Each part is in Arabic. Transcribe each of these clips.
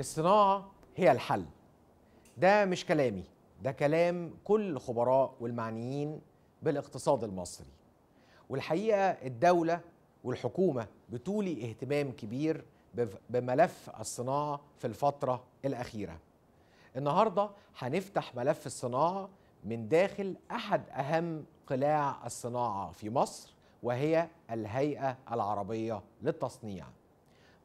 الصناعة هي الحل ده مش كلامي ده كلام كل الخبراء والمعنيين بالاقتصاد المصري والحقيقة الدولة والحكومة بتولي اهتمام كبير بملف الصناعة في الفترة الأخيرة النهاردة هنفتح ملف الصناعة من داخل أحد أهم قلاع الصناعة في مصر وهي الهيئة العربية للتصنيع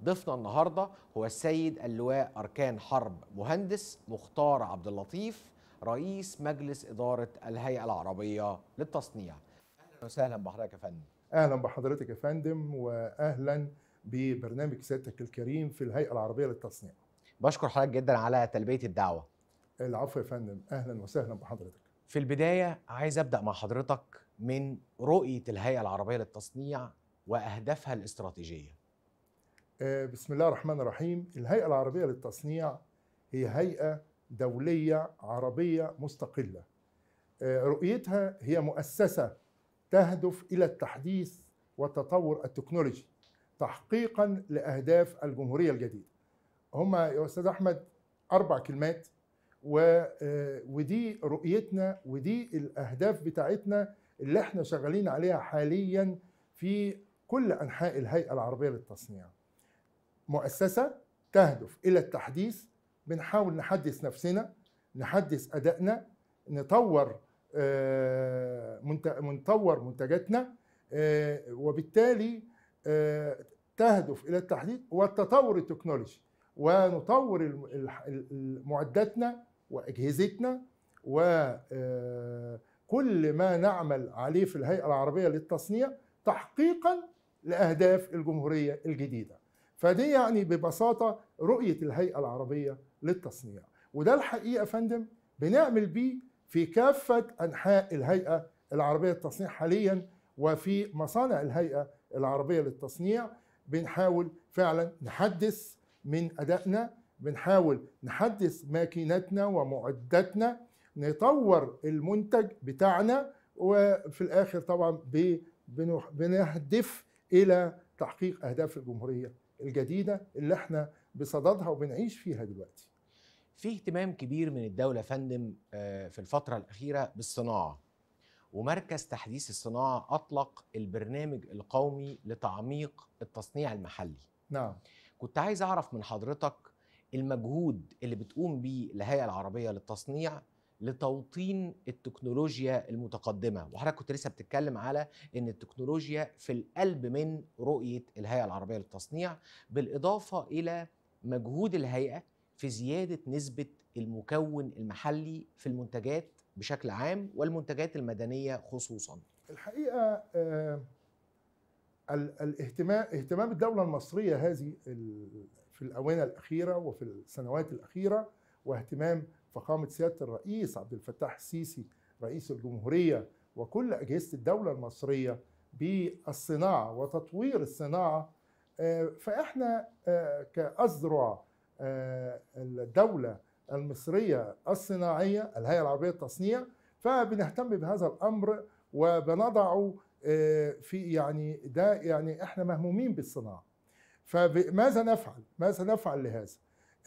ضيفنا النهارده هو السيد اللواء أركان حرب مهندس مختار عبد اللطيف رئيس مجلس إدارة الهيئة العربية للتصنيع أهلا وسهلا بحضرتك يا فندم أهلا بحضرتك يا فندم وأهلا ببرنامج سيادتك الكريم في الهيئة العربية للتصنيع بشكر حضرتك جدا على تلبية الدعوة العفو يا فندم أهلا وسهلا بحضرتك في البداية عايز أبدأ مع حضرتك من رؤية الهيئة العربية للتصنيع وأهدافها الاستراتيجية آه، بسم الله الرحمن الرحيم الهيئة العربية للتصنيع هي هيئة دولية عربية مستقلة آه، رؤيتها هي مؤسسة تهدف إلى التحديث والتطور التكنولوجي تحقيقا لأهداف الجمهورية الجديدة هما يا أستاذ أحمد أربع كلمات و... آه، ودي رؤيتنا ودي الأهداف بتاعتنا اللي احنا شغالين عليها حاليا في كل أنحاء الهيئة العربية للتصنيع مؤسسة تهدف إلى التحديث بنحاول نحدث نفسنا نحدث أدائنا نطور آه، نطور منتجاتنا آه، وبالتالي آه، تهدف إلى التحديث والتطور التكنولوجي ونطور معداتنا وأجهزتنا وكل ما نعمل عليه في الهيئة العربية للتصنيع تحقيقا لأهداف الجمهورية الجديدة فدي يعني ببساطة رؤية الهيئة العربية للتصنيع وده الحقيقة يا فندم بنعمل بيه في كافة أنحاء الهيئة العربية للتصنيع حاليا وفي مصانع الهيئة العربية للتصنيع بنحاول فعلا نحدث من أدائنا بنحاول نحدث ماكينتنا ومعداتنا نطور المنتج بتاعنا وفي الآخر طبعا بنهدف إلى تحقيق أهداف الجمهورية الجديده اللي احنا بصددها وبنعيش فيها دلوقتي. في اهتمام كبير من الدوله فندم آه، في الفتره الاخيره بالصناعه ومركز تحديث الصناعه اطلق البرنامج القومي لتعميق التصنيع المحلي. نعم. كنت عايز اعرف من حضرتك المجهود اللي بتقوم بيه الهيئه العربيه للتصنيع لتوطين التكنولوجيا المتقدمه وحضرتك كنت لسه بتتكلم على ان التكنولوجيا في القلب من رؤيه الهيئه العربيه للتصنيع بالاضافه الى مجهود الهيئه في زياده نسبه المكون المحلي في المنتجات بشكل عام والمنتجات المدنيه خصوصا الحقيقه آه، الاهتمام اهتمام الدوله المصريه هذه في الاونه الاخيره وفي السنوات الاخيره واهتمام فقامت سياده الرئيس عبد الفتاح السيسي رئيس الجمهوريه وكل اجهزه الدوله المصريه بالصناعه وتطوير الصناعه آه، فاحنا آه، كازرع آه، الدوله المصريه الصناعيه الهيئه العربيه للتصنيع فبنهتم بهذا الامر وبنضعه في يعني ده يعني احنا مهمومين بالصناعه فماذا نفعل؟ ماذا نفعل لهذا؟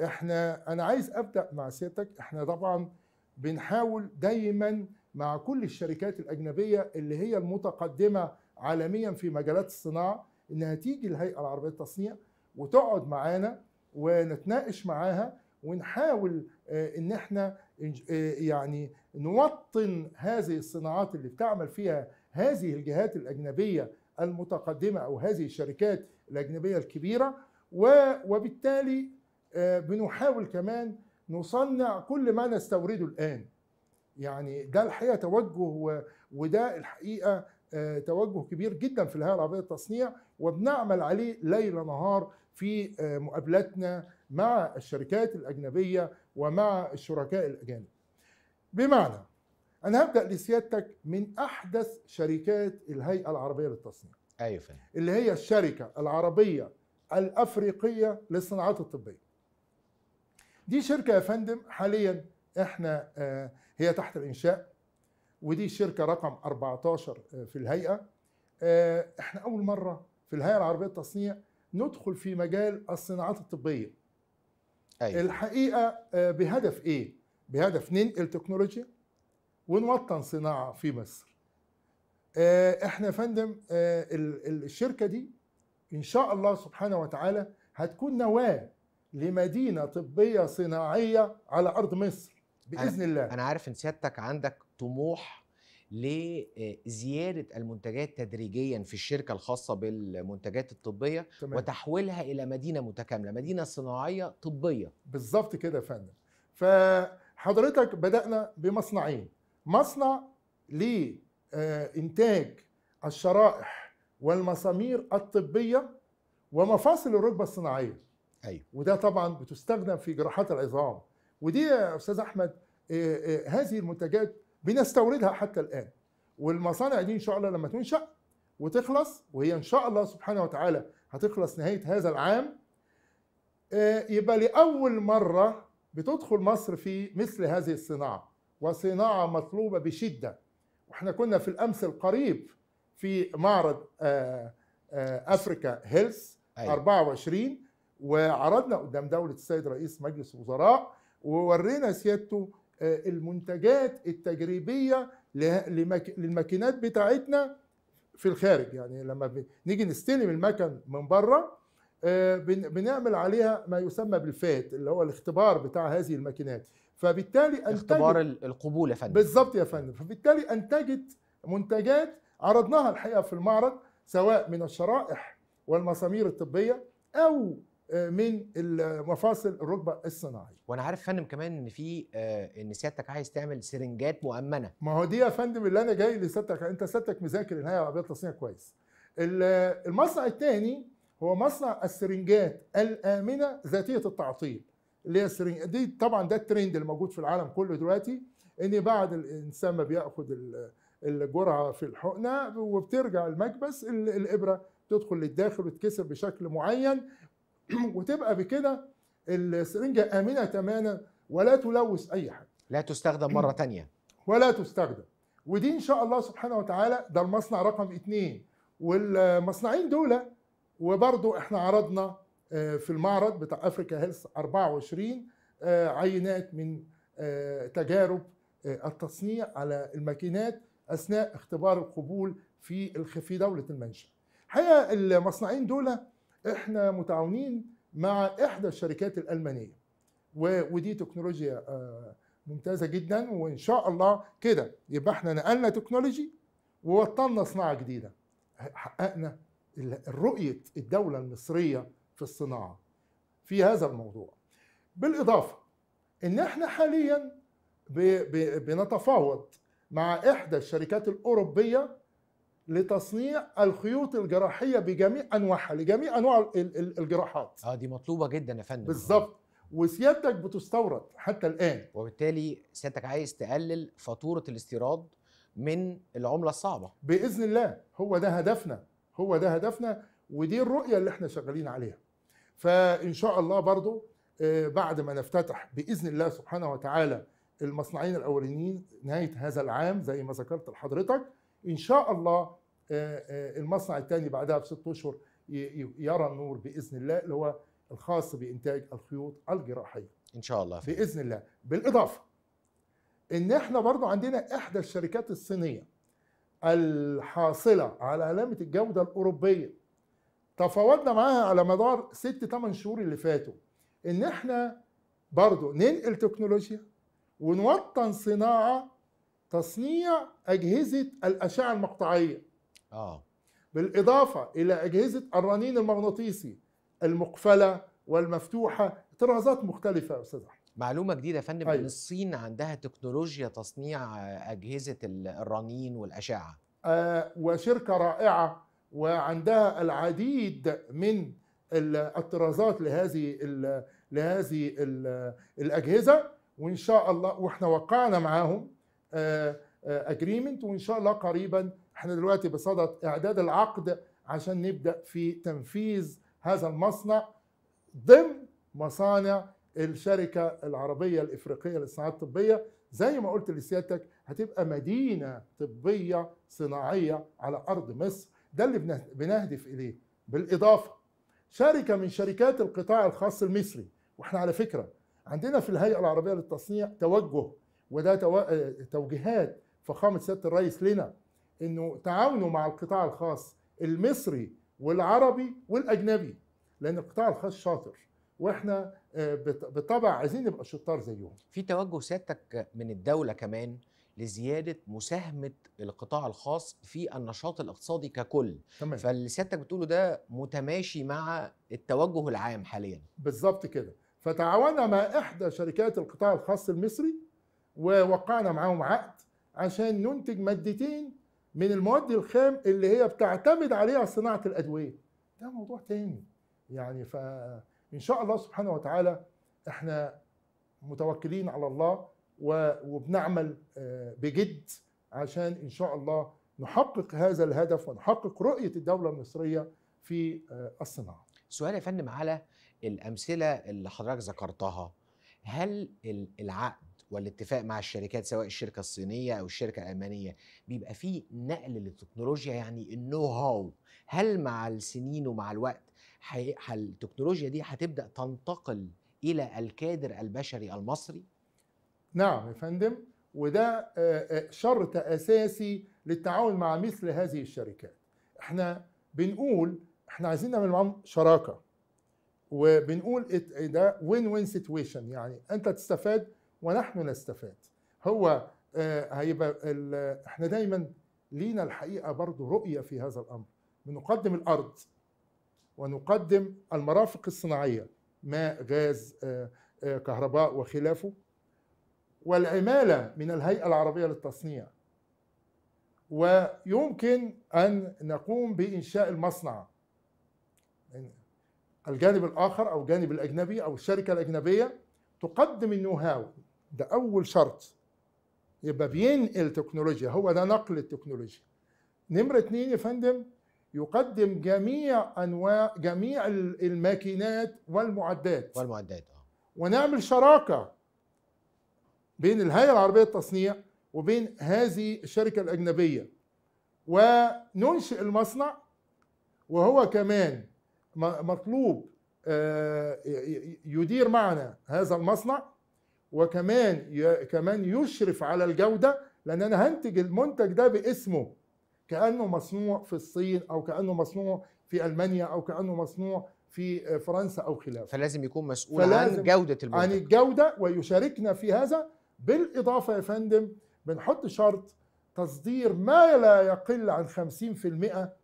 احنا انا عايز ابدا مع سيادتك احنا طبعا بنحاول دايما مع كل الشركات الاجنبيه اللي هي المتقدمه عالميا في مجالات الصناعه انها تيجي الهيئه العربيه للتصنيع وتقعد معانا ونتناقش معاها ونحاول آه، ان احنا آه، يعني نوطن هذه الصناعات اللي بتعمل فيها هذه الجهات الاجنبيه المتقدمه او هذه الشركات الاجنبيه الكبيره وبالتالي آه، بنحاول كمان نصنع كل ما نستورده الآن يعني ده الحقيقة توجه وده الحقيقة آه، توجه كبير جدا في الهيئة العربية للتصنيع وبنعمل عليه ليل نهار في آه، مقابلاتنا مع الشركات الأجنبية ومع الشركاء الأجانب بمعنى أنا هبدأ لسيادتك من أحدث شركات الهيئة العربية للتصنيع أيوة اللي هي الشركة العربية الأفريقية للصناعات الطبية دي شركه يا فندم حاليا احنا آه، هي تحت الانشاء ودي شركه رقم 14 آه، في الهيئه آه، احنا اول مره في الهيئه العربيه للتصنيع ندخل في مجال الصناعات الطبيه أيوة. الحقيقه بهدف ايه بهدف ننقل تكنولوجيا ونوطن صناعه في مصر احنا يا فندم الشركه دي ان شاء الله سبحانه وتعالى هتكون نواه لمدينه طبيه صناعيه على ارض مصر باذن أنا الله انا عارف ان سيادتك عندك طموح لزياده آه، المنتجات تدريجيا في الشركه الخاصه بالمنتجات الطبيه تمام. وتحويلها الى مدينه متكامله مدينه صناعيه طبيه بالظبط كده يا فندم فحضرتك بدانا بمصنعين مصنع لانتاج آه، الشرائح والمسامير الطبيه ومفاصل الركبه الصناعيه ايوه وده طبعا بتستخدم في جراحات العظام ودي يا استاذ احمد آه، آه، هذه المنتجات بنستوردها حتى الان والمصانع دي ان شاء الله لما تنشا وتخلص وهي ان شاء الله سبحانه وتعالى هتخلص نهايه هذا العام آه، يبقى لاول مره بتدخل مصر في مثل هذه الصناعه وصناعه مطلوبه بشده واحنا كنا في الامس القريب في معرض افريكا هيلث 24 أيوه. وعرضنا قدام دولة السيد رئيس مجلس الوزراء وورينا سيادته آه، المنتجات التجريبية للماكينات بتاعتنا في الخارج يعني لما نيجي نستلم المكن من بره آه، بنعمل عليها ما يسمى بالفات اللي هو الاختبار بتاع هذه الماكينات فبالتالي انتجت اختبار القبول يا فندم بالظبط يا فندم فبالتالي انتجت منتجات عرضناها الحقيقه في المعرض سواء من الشرائح والمسامير الطبيه او آه، من مفاصل الركبه الصناعيه وانا عارف فندم كمان ان في آه، ان سيادتك عايز تعمل سرنجات مؤمنه ما هو دي يا فندم اللي انا جاي لسيادتك انت سيادتك مذاكر الهيئه العربيه للتصنيع كويس المصنع الثاني هو مصنع السرنجات الامنه ذاتيه التعطيل اللي هي السرنج دي طبعا ده الترند اللي موجود في العالم كله دلوقتي ان بعد الانسان ما بياخد الجرعه في الحقنه وبترجع المكبس الابره تدخل للداخل وتكسر بشكل معين وتبقى بكده السرنجة آمنة تماما ولا تلوث أي حاجة لا تستخدم مرة تانية ولا تستخدم ودي إن شاء الله سبحانه وتعالى ده المصنع رقم اتنين والمصنعين دول وبرضو احنا عرضنا آه، في المعرض بتاع افريكا هيلث 24 آه، عينات من آه، تجارب التصنيع على الماكينات اثناء اختبار القبول في في دوله المنشا. الحقيقه المصنعين دول احنا متعاونين مع احدى الشركات الالمانيه ودي تكنولوجيا آه، ممتازه جدا وان شاء الله كده يبقى احنا نقلنا تكنولوجي ووطنا صناعه جديده حققنا رؤيه الدوله المصريه في الصناعه في هذا الموضوع بالاضافه ان احنا حاليا بنتفاوض مع احدى الشركات الاوروبيه لتصنيع الخيوط الجراحيه بجميع انواعها لجميع انواع الجراحات اه دي مطلوبه جدا يا فندم بالظبط وسيادتك بتستورد حتى الان وبالتالي سيادتك عايز تقلل فاتوره الاستيراد من العمله الصعبه باذن الله هو ده هدفنا هو ده هدفنا ودي الرؤيه اللي احنا شغالين عليها فان شاء الله برضو آه، بعد ما نفتتح باذن الله سبحانه وتعالى المصنعين الاولانيين نهايه هذا العام زي ما ذكرت لحضرتك ان شاء الله آه، آه، المصنع الثاني بعدها بست اشهر يرى النور باذن الله اللي هو الخاص بانتاج الخيوط الجراحيه ان شاء الله فيه. باذن الله بالاضافه ان احنا برضو عندنا احدى الشركات الصينيه الحاصله على علامه الجوده الاوروبيه تفاوضنا معاها على مدار 6 8 شهور اللي فاتوا ان احنا برضو ننقل تكنولوجيا ونوطن صناعه تصنيع اجهزه الاشعه المقطعيه اه بالاضافه الى اجهزه الرنين المغناطيسي المقفله والمفتوحه طرازات مختلفه يا استاذ احمد معلومه جديده يا فندم أيوة. ان الصين عندها تكنولوجيا تصنيع اجهزه الرنين والاشعه آه وشركه رائعه وعندها العديد من الطرازات لهذه الـ لهذه الـ الاجهزه وان شاء الله واحنا وقعنا معاهم اجريمنت آه، آه، وان شاء الله قريبا احنا دلوقتي بصدد اعداد العقد عشان نبدا في تنفيذ هذا المصنع ضمن مصانع الشركه العربيه الافريقيه للصناعات الطبيه زي ما قلت لسيادتك هتبقى مدينه طبيه صناعيه على ارض مصر ده اللي بنهدف اليه بالاضافه شركه من شركات القطاع الخاص المصري واحنا على فكره عندنا في الهيئه العربيه للتصنيع توجه وده آه، توجيهات فخامه سياده الرئيس لنا انه تعاونوا مع القطاع الخاص المصري والعربي والاجنبي لان القطاع الخاص شاطر واحنا آه، بالطبع عايزين نبقى شطار زيهم. في توجه سيادتك من الدوله كمان لزياده مساهمه القطاع الخاص في النشاط الاقتصادي ككل. تمام. فاللي سيادتك بتقوله ده متماشي مع التوجه العام حاليا. بالظبط كده. فتعاوننا مع احدى شركات القطاع الخاص المصري ووقعنا معاهم عقد عشان ننتج مادتين من المواد الخام اللي هي بتعتمد عليها صناعه الادويه ده موضوع تاني يعني فان شاء الله سبحانه وتعالى احنا متوكلين على الله وبنعمل آه، بجد عشان ان شاء الله نحقق هذا الهدف ونحقق رؤيه الدوله المصريه في آه، الصناعه. سؤال يا فندم على الامثله اللي حضرتك ذكرتها هل العقد والاتفاق مع الشركات سواء الشركه الصينيه او الشركه الالمانيه بيبقى في نقل للتكنولوجيا يعني النو هاو هل مع السنين ومع الوقت التكنولوجيا دي هتبدا تنتقل الى الكادر البشري المصري نعم يا فندم وده شرط اساسي للتعاون مع مثل هذه الشركات احنا بنقول احنا عايزين نعمل معاهم شراكه وبنقول ده وين وين سيتويشن يعني انت تستفاد ونحن نستفاد هو آه، هيبقى احنا دايما لينا الحقيقه برضو رؤيه في هذا الامر بنقدم الارض ونقدم المرافق الصناعيه ماء غاز آه، آه، كهرباء وخلافه والعماله من الهيئه العربيه للتصنيع ويمكن ان نقوم بانشاء المصنع يعني الجانب الاخر او الجانب الاجنبي او الشركه الاجنبيه تقدم النوهاو ده اول شرط يبقى بينقل تكنولوجيا هو ده نقل التكنولوجيا نمرة اتنين يا فندم يقدم جميع انواع جميع الماكينات والمعدات والمعدات اه ونعمل شراكه بين الهيئه العربيه للتصنيع وبين هذه الشركه الاجنبيه وننشئ المصنع وهو كمان مطلوب آه، يدير معنا هذا المصنع وكمان كمان يشرف على الجوده لان انا هنتج المنتج ده باسمه كانه مصنوع في الصين او كانه مصنوع في المانيا او كانه مصنوع في فرنسا او خلافه فلازم يكون مسؤول فلازم عن جوده المنتج عن الجوده ويشاركنا في هذا بالاضافه يا فندم بنحط شرط تصدير ما لا يقل عن 50%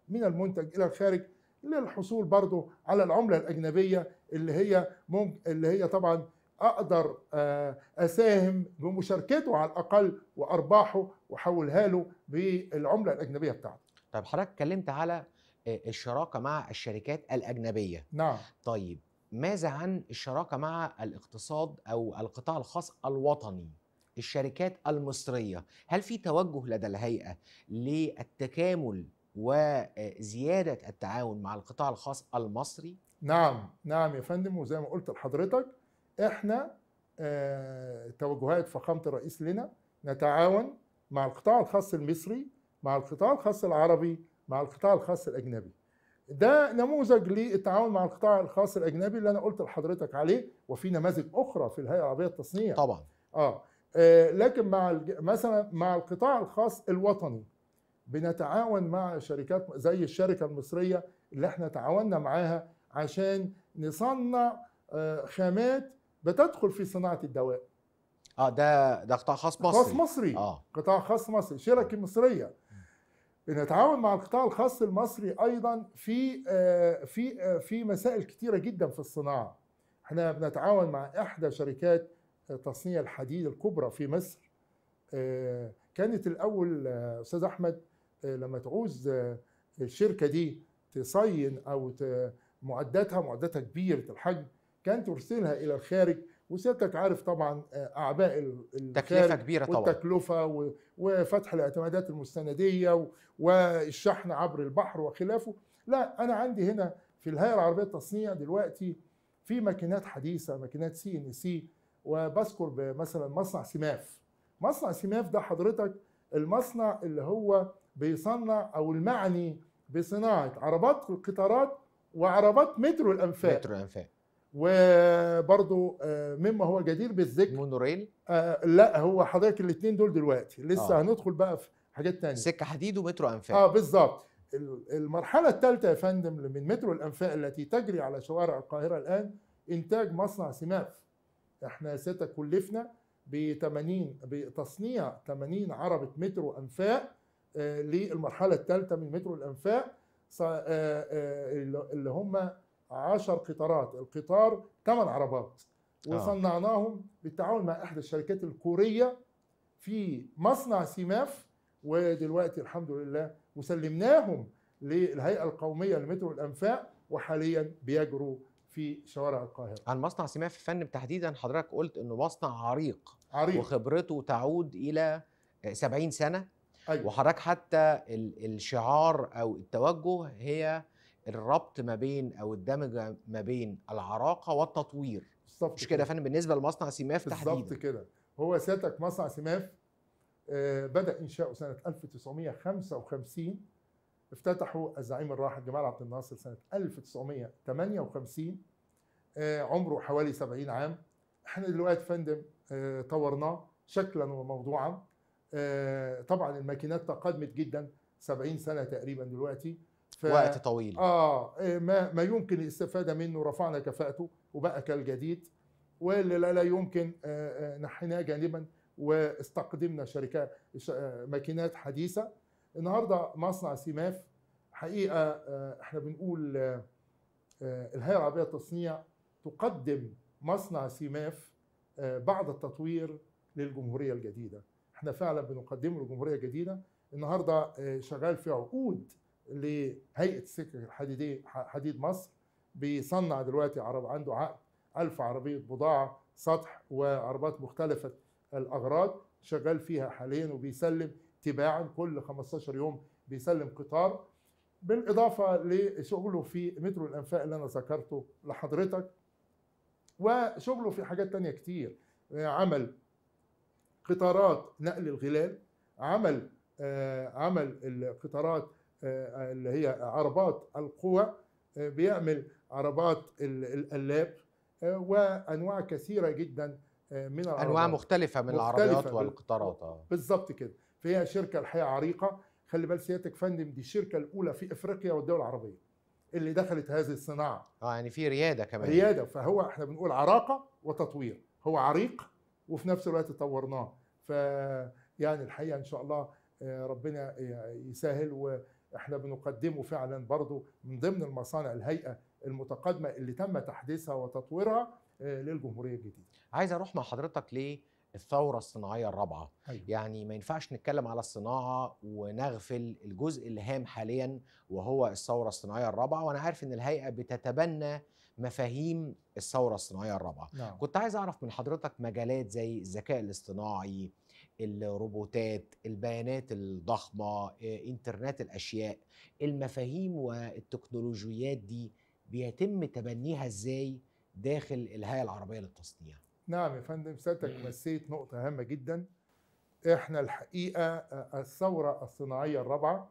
من المنتج الى الخارج للحصول برضه على العمله الاجنبيه اللي هي ممكن اللي هي طبعا اقدر آه، اساهم بمشاركته على الاقل وارباحه واحولها له بالعمله الاجنبيه بتاعته. طيب حضرتك اتكلمت على آه، الشراكه مع الشركات الاجنبيه. نعم. طيب ماذا عن الشراكه مع الاقتصاد او القطاع الخاص الوطني؟ الشركات المصريه، هل في توجه لدى الهيئه للتكامل وزياده التعاون مع القطاع الخاص المصري؟ نعم، نعم يا فندم وزي ما قلت لحضرتك احنا آه، توجهات فخامه الرئيس لنا نتعاون مع القطاع الخاص المصري مع القطاع الخاص العربي مع القطاع الخاص الاجنبي ده نموذج للتعاون مع القطاع الخاص الاجنبي اللي انا قلت لحضرتك عليه وفي نماذج اخرى في الهيئه العربيه للتصنيع طبعا اه, آه لكن مع الج... مثلا مع القطاع الخاص الوطني بنتعاون مع شركات زي الشركه المصريه اللي احنا تعاوننا معاها عشان نصنع آه خامات بتدخل في صناعه الدواء اه ده ده قطاع خاص مصري خاص مصري آه. قطاع خاص مصري شركه مصريه بنتعاون مع القطاع الخاص المصري ايضا في آه في آه في مسائل كتيره جدا في الصناعه احنا بنتعاون مع احدى شركات تصنيع الحديد الكبرى في مصر آه كانت الاول آه، استاذ احمد آه، لما تعوز آه، الشركه دي تصين او معداتها معداتها كبيره الحجم كان ترسلها الى الخارج وسيادتك عارف طبعا آه، اعباء تكلفه كبيره طبعا والتكلفه وفتح الاعتمادات المستنديه والشحن عبر البحر وخلافه لا انا عندي هنا في الهيئه العربيه للتصنيع دلوقتي في ماكينات حديثه ماكينات سي ان سي وبذكر مثلا مصنع سماف مصنع سماف ده حضرتك المصنع اللي هو بيصنع او المعني بصناعه عربات القطارات وعربات مترو الانفاق مترو الانفاق وبرضو آه، مما هو جدير بالذكر مونوريل آه، لا هو حضرتك الاثنين دول دلوقتي لسه آه. هندخل بقى في حاجات تانية سكه حديد ومترو انفاق اه بالظبط المرحله الثالثه يا فندم من مترو الانفاق التي تجري على شوارع القاهره الان انتاج مصنع سماف احنا ستة كلفنا ب 80 بتصنيع 80 عربه مترو انفاق آه، للمرحله الثالثه من مترو الانفاق اللي هم 10 قطارات القطار 8 عربات آه. وصنعناهم بالتعاون مع احدى الشركات الكوريه في مصنع سيماف ودلوقتي الحمد لله وسلمناهم للهيئه القوميه لمترو الانفاق وحاليا بيجروا في شوارع القاهره. عن مصنع سيماف فن تحديدا حضرتك قلت انه مصنع عريق عريق وخبرته تعود الى 70 سنه أيوة. وحضرتك حتى الشعار او التوجه هي الربط ما بين او الدمج ما بين العراقه والتطوير بالظبط مش كده يا فندم بالنسبه لمصنع سيماف تحديدا بالظبط كده هو سيادتك مصنع سيماف آه، بدا انشاؤه سنه 1955 افتتحه الزعيم الراحل جمال عبد الناصر سنه 1958 آه، عمره حوالي 70 عام احنا دلوقتي فندم آه، طورناه شكلا وموضوعا طبعا الماكينات تقدمت جدا 70 سنه تقريبا دلوقتي وقت طويل اه إيه، ما, ما يمكن الاستفاده منه رفعنا كفاءته وبقى كالجديد واللي لا, لا يمكن آه، آه، نحيناه جانبا واستقدمنا شركات آه، ماكينات حديثه النهارده مصنع سيماف حقيقه احنا بنقول الهيئه العربيه للتصنيع تقدم مصنع سيماف بعد التطوير للجمهوريه الجديده احنا فعلا بنقدمه للجمهوريه الجديده النهارده شغال في عقود لهيئه السكك الحديديه حديد مصر بيصنع دلوقتي عرب عنده عقد 1000 عربيه بضاعه سطح وعربات مختلفه الاغراض شغال فيها حاليا وبيسلم تباعا كل 15 يوم بيسلم قطار بالاضافه لشغله في مترو الانفاق اللي انا ذكرته لحضرتك وشغله في حاجات تانية كتير عمل قطارات نقل الغلال عمل آه، عمل القطارات آه، اللي هي عربات القوى آه، بيعمل عربات القلاب آه، وانواع كثيره جدا من العربات انواع مختلفه من مختلفة العربيات والقطارات بالظبط كده فهي شركه الحقيقه عريقه خلي بال سيادتك فندم دي الشركه الاولى في افريقيا والدول العربيه اللي دخلت هذه الصناعه اه يعني في رياده كمان رياده فهو احنا بنقول عراقه وتطوير هو عريق وفي نفس الوقت طورناه ف يعني الحقيقه ان شاء الله ربنا يسهل و... احنا بنقدمه فعلا برضو من ضمن المصانع الهيئه المتقدمه اللي تم تحديثها وتطويرها آه، للجمهوريه الجديده. عايز اروح مع حضرتك ليه؟ الثوره الصناعيه الرابعه أيوة. يعني ما ينفعش نتكلم على الصناعه ونغفل الجزء الهام حاليا وهو الثوره الصناعيه الرابعه وانا عارف ان الهيئه بتتبنى مفاهيم الثوره الصناعيه الرابعه نعم. كنت عايز اعرف من حضرتك مجالات زي الذكاء الاصطناعي الروبوتات البيانات الضخمه آه، انترنت الاشياء المفاهيم والتكنولوجيات دي بيتم تبنيها ازاي داخل الهيئه العربيه للتصنيع نعم يا فندم سيادتك مسيت نقطه هامه جدا احنا الحقيقه آه، الثوره الصناعيه الرابعه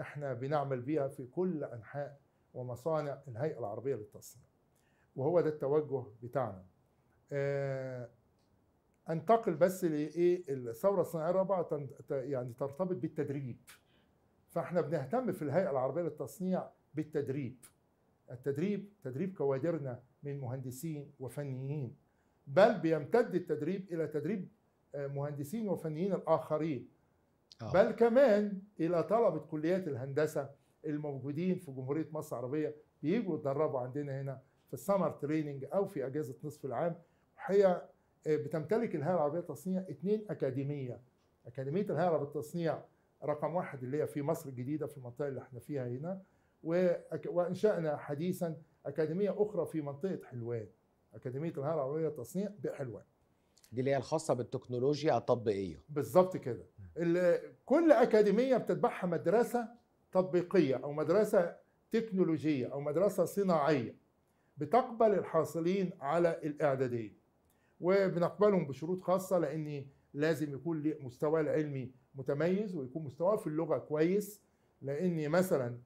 احنا بنعمل بيها في كل انحاء ومصانع الهيئه العربيه للتصنيع وهو ده التوجه بتاعنا آه، انتقل بس لايه الثوره الصناعيه الرابعه يعني ترتبط بالتدريب فاحنا بنهتم في الهيئه العربيه للتصنيع بالتدريب التدريب تدريب كوادرنا من مهندسين وفنيين بل بيمتد التدريب الى تدريب آه، مهندسين وفنيين الاخرين أوه. بل كمان الى طلبه كليات الهندسه الموجودين في جمهوريه مصر العربيه بيجوا يتدربوا عندنا هنا في السمر تريننج او في اجازه نصف العام الحقيقه آه، بتمتلك الهيئه العربيه للتصنيع اثنين اكاديميه اكاديميه الهيئه العربيه للتصنيع رقم واحد اللي هي في مصر الجديده في المنطقه اللي احنا فيها هنا وانشانا حديثا اكاديميه اخرى في منطقه حلوان اكاديميه الهيئه العربيه للتصنيع بحلوان دي اللي هي الخاصه بالتكنولوجيا التطبيقيه بالظبط كده كل اكاديميه بتتبعها مدرسه تطبيقيه او مدرسه تكنولوجيه او مدرسه صناعيه بتقبل الحاصلين على الاعداديه وبنقبلهم بشروط خاصه لان لازم يكون مستواه العلمي متميز ويكون مستواه في اللغه كويس لان مثلا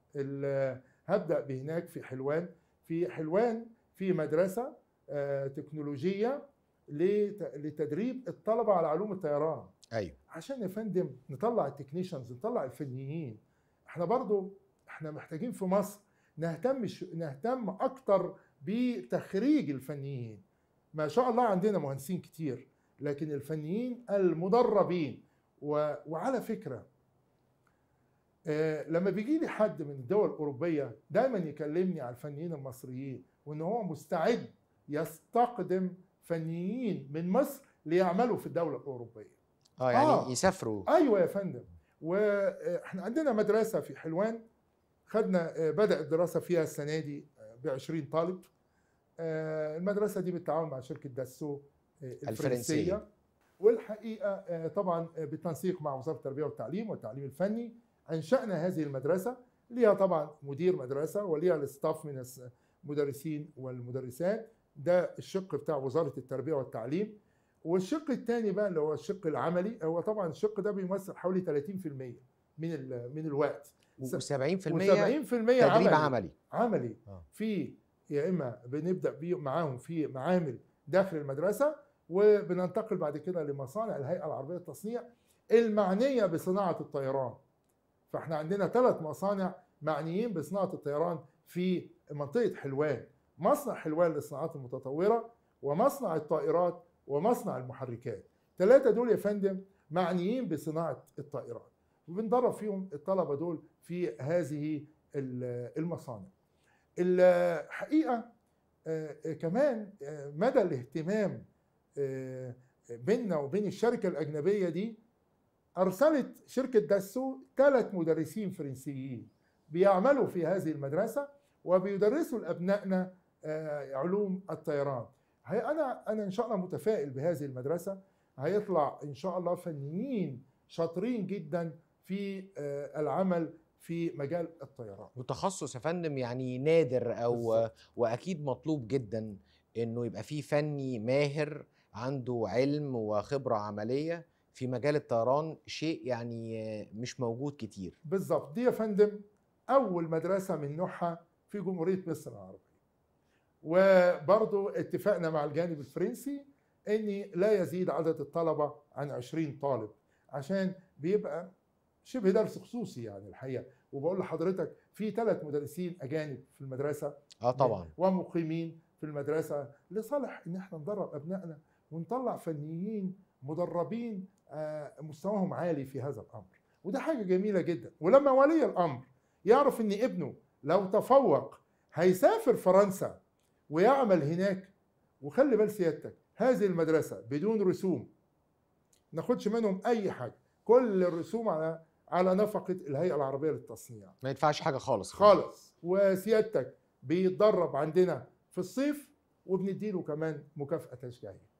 هبدا بهناك في حلوان في حلوان في مدرسه آه، تكنولوجيه لتدريب الطلبه على علوم الطيران ايوه عشان يا فندم نطلع التكنيشنز نطلع الفنيين احنا برضو احنا محتاجين في مصر نهتم نهتم اكتر بتخريج الفنيين ما شاء الله عندنا مهندسين كتير لكن الفنيين المدربين و... وعلى فكره آه، لما بيجي لي حد من الدول الاوروبيه دايما يكلمني على الفنيين المصريين وان هو مستعد يستقدم فنيين من مصر ليعملوا في الدوله الاوروبيه اه يعني آه. يسافروا ايوه يا فندم واحنا آه، عندنا مدرسه في حلوان خدنا آه، بدا الدراسه فيها السنه دي ب 20 طالب آه، المدرسه دي بالتعاون مع شركه داسو آه، الفرنسيه والحقيقه آه، طبعا بالتنسيق مع وزاره التربيه والتعليم والتعليم الفني انشانا هذه المدرسه ليها طبعا مدير مدرسه وليها الاستاف من المدرسين والمدرسات ده الشق بتاع وزاره التربيه والتعليم والشق الثاني بقى اللي هو الشق العملي هو طبعا الشق ده بيمثل حوالي 30% من من الوقت و70% و70% تدريب عملي عملي, عملي. آه. في يا اما بنبدا بيه معاهم في معامل داخل المدرسه وبننتقل بعد كده لمصانع الهيئه العربيه للتصنيع المعنيه بصناعه الطيران فاحنا عندنا ثلاث مصانع معنيين بصناعه الطيران في منطقه حلوان مصنع حلوان للصناعات المتطوره ومصنع الطائرات ومصنع المحركات ثلاثه دول يا فندم معنيين بصناعه الطائرات وبندرب فيهم الطلبه دول في هذه المصانع الحقيقه آه، آه، كمان آه، مدى الاهتمام بيننا وبين الشركه الاجنبيه دي ارسلت شركه داسو ثلاث مدرسين فرنسيين بيعملوا في هذه المدرسه وبيدرسوا لابنائنا علوم الطيران انا انا ان شاء الله متفائل بهذه المدرسه هيطلع ان شاء الله فنيين شاطرين جدا في العمل في مجال الطيران وتخصص يا فندم يعني نادر او بالزبط. واكيد مطلوب جدا انه يبقى في فني ماهر عنده علم وخبره عمليه في مجال الطيران شيء يعني مش موجود كتير بالظبط دي يا فندم اول مدرسه من نوعها في جمهوريه مصر العربيه وبرضو اتفقنا مع الجانب الفرنسي ان لا يزيد عدد الطلبه عن 20 طالب عشان بيبقى شبه درس خصوصي يعني الحقيقه وبقول لحضرتك في ثلاث مدرسين اجانب في المدرسه اه طبعا ومقيمين في المدرسه لصالح ان احنا ندرب ابنائنا ونطلع فنيين مدربين آه، مستواهم عالي في هذا الامر وده حاجه جميله جدا ولما ولي الامر يعرف ان ابنه لو تفوق هيسافر فرنسا ويعمل هناك وخلي بال سيادتك هذه المدرسه بدون رسوم ناخدش منهم اي حاجه كل الرسوم على على نفقه الهيئه العربيه للتصنيع ما يدفعش حاجه خالص خالص وسيادتك بيتدرب عندنا في الصيف وبنديله كمان مكافاه تشجيعيه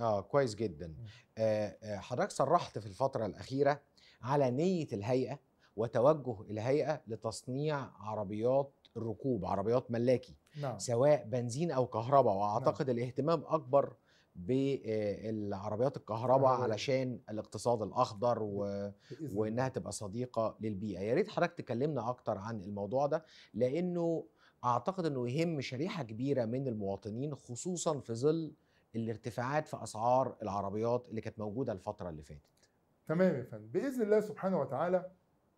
اه كويس جدا آه،, آه حضرتك صرحت في الفتره الاخيره على نيه الهيئه وتوجه الهيئه لتصنيع عربيات الركوب عربيات ملاكي نعم. سواء بنزين او كهرباء نعم. واعتقد نعم. الاهتمام اكبر بالعربيات آه، الكهرباء أيوه. علشان الاقتصاد الاخضر و... وانها تبقى صديقه للبيئه يا ريت حضرتك تكلمنا اكتر عن الموضوع ده لانه اعتقد انه يهم شريحه كبيره من المواطنين خصوصا في ظل الارتفاعات في اسعار العربيات اللي كانت موجوده الفتره اللي فاتت تمام يا فندم باذن الله سبحانه وتعالى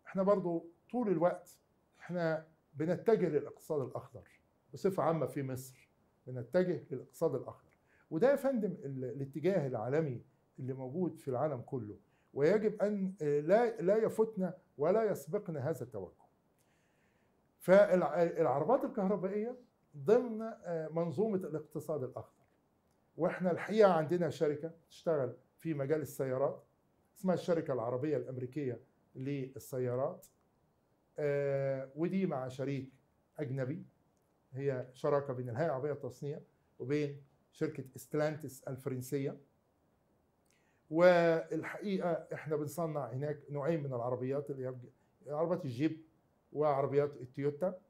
احنا برضو طول الوقت احنا بنتجه للاقتصاد الاخضر بصفه عامه في مصر بنتجه للاقتصاد الاخضر وده يا فندم الاتجاه العالمي اللي موجود في العالم كله ويجب ان آه، لا لا يفوتنا ولا يسبقنا هذا التوجه. فالعربات الكهربائيه ضمن آه، منظومه الاقتصاد الاخضر. واحنا الحقيقه عندنا شركه تشتغل في مجال السيارات اسمها الشركه العربيه الامريكيه للسيارات آه، ودي مع شريك اجنبي هي شراكه بين الهيئه العربيه للتصنيع وبين شركه ستلانتس الفرنسيه والحقيقه احنا بنصنع هناك نوعين من العربيات اللي هي عربيات الجيب وعربيات التويوتا